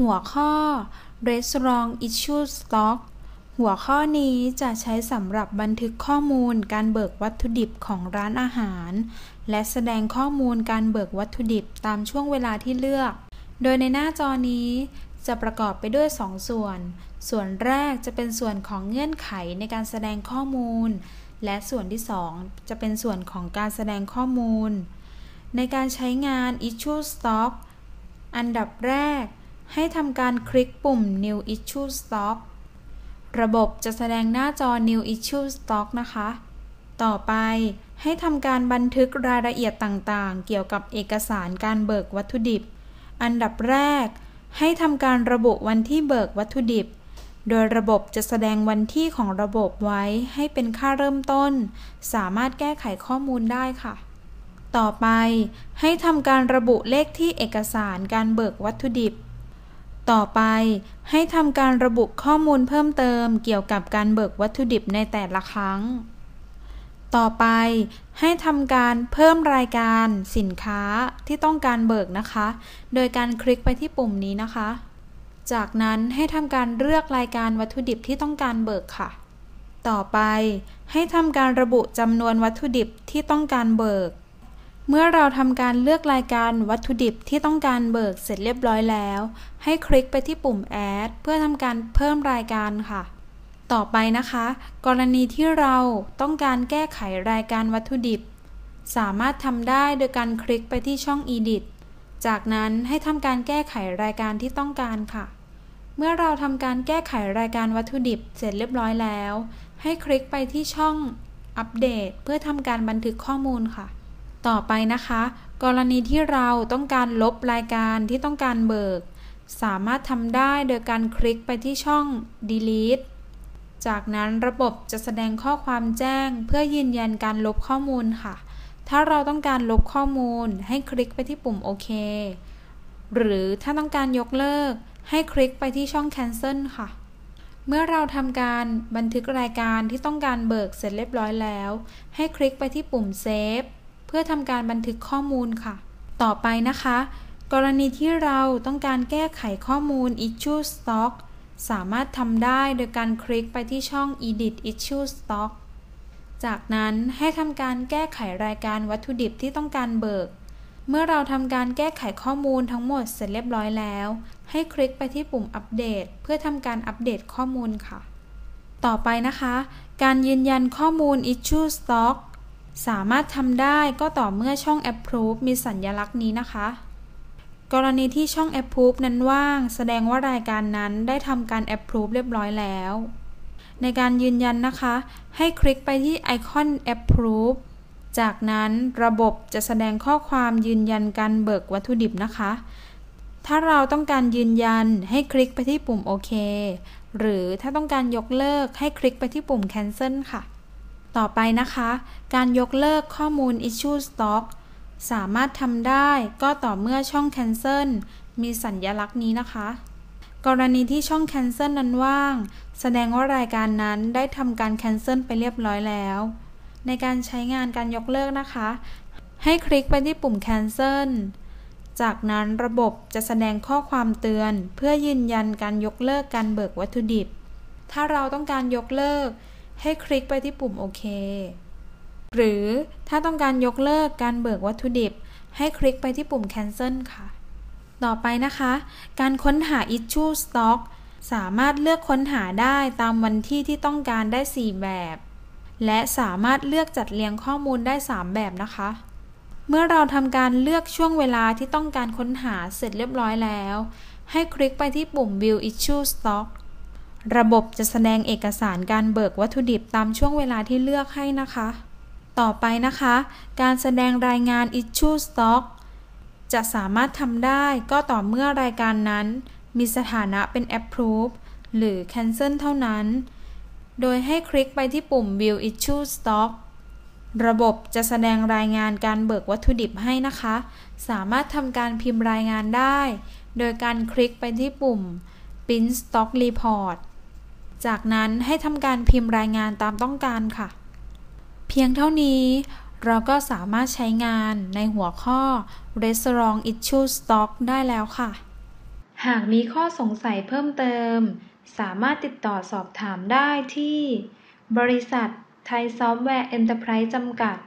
หัวข้อ Restaurant Issue Stock หัวข้อนี้จะใช้สำหรับบันทึกข้อมูลการเบิกวัตถุดิบของร้านอาหาร และแสดงข้อมูลการเบิกวัตถุดิบตามช่วงเวลาที่เลือก โดยในหน้าจอนี้จะประกอบไปด้วย 2 ส่วน ส่วนแรกจะเป็นส่วนของเงื่อนไขในการแสดงข้อมูล และส่วนที่ 2 จะเป็นส่วนของการแสดงข้อมูล ในการใช้งาน Issue Stock อันดับแรกให้ทำการคลิกปุ่ม New Issue Stock ระบบจะแสดงหน้าจอ New Issue Stock นะคะ ต่อไปให้ทำการบันทึกรายละเอียดต่าง ๆ เกี่ยวกับเอกสารการเบิกวัตถุดิบ อันดับแรกให้ทำการระบุวันที่เบิกวัตถุดิบ โดยระบบจะแสดงวันที่ของระบบไว้ให้เป็นค่าเริ่มต้น สามารถแก้ไขข้อมูลได้ค่ะ ต่อไปให้ทำการระบุเลขที่เอกสารการเบิกวัตถุดิบต่อไปให้ทำการระบุข้อมูลเพิ่มเติมเกี่ยวกับการเบิกวัตถุดิบในแต่ละครั้ง ต่อไปให้ทำการเพิ่มรายการสินค้าที่ต้องการเบิกนะคะ โดยการคลิกไปที่ปุ่มนี้นะคะ จากนั้นให้ทำการเลือกรายการวัตถุดิบที่ต้องการเบิกค่ะ ต่อไปให้ทำการระบุจำนวนวัตถุดิบที่ต้องการเบิกเมื่อเราทำการเลือกรายการวัตถุดิบ ที่ต้องการเบิกเสร็จเรียบร้อยแล้ว ให้คลิกไปที่ปุ่ม Add เพื่อทำการเพิ่มรายการค่ะ ต่อไปนะคะ กรณีที่เราต้องการแก้ไขรายการวัตถุดิบ สามารถทำได้โดยการคลิกไปที่ช่อง Edit จากนั้นให้ทำการแก้ไขรายการที่ต้องการค่ะ เมื่อเราทำการแก้ไขรายการวัตถุดิบ เสร็จเรียบร้อยแล้ว ให้คลิกไปที่ช่องอัปเดตเพื่อทำการบันทึกข้อมูลค่ะต่อไปนะคะ กรณีที่เราต้องการลบรายการที่ต้องการเบิก สามารถทำได้โดยการคลิกไปที่ช่อง delete จากนั้นระบบจะแสดงข้อความแจ้งเพื่อยืนยันการลบข้อมูลค่ะ ถ้าเราต้องการลบข้อมูลให้คลิกไปที่ปุ่มโอเคหรือถ้าต้องการยกเลิกให้คลิกไปที่ช่อง cancel ค่ะ เมื่อเราทำการบันทึกรายการที่ต้องการเบิกเสร็จเรียบร้อยแล้ว ให้คลิกไปที่ปุ่ม save เพื่อทำการบันทึกข้อมูลค่ะ ต่อไปนะคะ กรณีที่เราต้องการแก้ไขข้อมูล issue stock สามารถทำได้โดยการคลิกไปที่ช่อง edit issue stock จากนั้นให้ทำการแก้ไขรายการวัตถุดิบที่ต้องการเบิก เมื่อเราทำการแก้ไขข้อมูลทั้งหมดเสร็จเรียบร้อยแล้ว ให้คลิกไปที่ปุ่มอัปเดตเพื่อทำการอัปเดตข้อมูลค่ะ ต่อไปนะคะ การยืนยันข้อมูล issue stock สามารถทำได้ก็ต่อเมื่อช่อง Approve มีสัญญลักษณ์นี้นะคะ กรณีที่ช่อง Approve นั้นว่างแสดงว่ารายการนั้น ได้ทำการ Approve เรียบร้อยแล้ว ในการยืนยันนะคะ ให้คลิกไปที่ไอคอน Approve จากนั้นระบบจะแสดงข้อความยืนยันการเบิกวัตถุดิบนะคะ ถ้าเราต้องการยืนยันให้คลิกไปที่ปุ่มโอเคหรือถ้าต้องการยกเลิกให้คลิกไปที่ปุ่ม Cancel ค่ะต่อไปนะคะ การยกเลิกข้อมูล Issue Stock สามารถทำได้ก็ต่อเมื่อช่อง Cancel มีสัญญลักษณ์นี้นะคะ กรณีที่ช่อง Cancel นั้นว่าง แสดงว่ารายการนั้นได้ทำการ Cancel ไปเรียบร้อยแล้ว ในการใช้งานการยกเลิกนะคะ ให้คลิกไปที่ปุ่ม Cancel จากนั้นระบบจะแสดงข้อความเตือน เพื่อยืนยันการยกเลิกการเบิกวัตถุดิบ ถ้าเราต้องการยกเลิกให้คลิกไปที่ปุ่ม โอเค หรือถ้าต้องการยกเลิกการเบิกวัตถุดิบ ให้คลิกไปที่ปุ่ม cancel ค่ะ ต่อไปนะคะ การค้นหา issue stock สามารถเลือกค้นหาได้ตามวันที่ที่ต้องการได้ 4 แบบ และสามารถเลือกจัดเรียงข้อมูลได้ 3 แบบนะคะ เมื่อเราทำการเลือกช่วงเวลาที่ต้องการค้นหาเสร็จเรียบร้อยแล้ว ให้คลิกไปที่ปุ่ม View Issue Stock ระบบจะแสดงเอกสารการเบิกวัตถุดิบตามช่วงเวลาที่เลือกให้นะคะ ต่อไปนะคะ การแสดงรายงาน issue stock จะสามารถทำได้ก็ต่อเมื่อรายการนั้น มีสถานะเป็น approve หรือ cancel เท่านั้น โดยให้คลิกไปที่ปุ่ม view issue stock ระบบจะแสดงรายงานการเบิกวัตถุดิบให้นะคะ สามารถทำการพิมพ์รายงานได้ โดยการคลิกไปที่ปุ่ม print stock report จากนั้นให้ทำการพิมพ์รายงานตามต้องการค่ะ เพียงเท่านี้เราก็สามารถใช้งานในหัวข้อ Restaurant Issue Stock ได้แล้วค่ะ หากมีข้อสงสัยเพิ่มเติม สามารถติดต่อสอบถามได้ที่บริษัทไทยซอฟต์แวร์เอ็นเตอร์ไพรส์จำกัด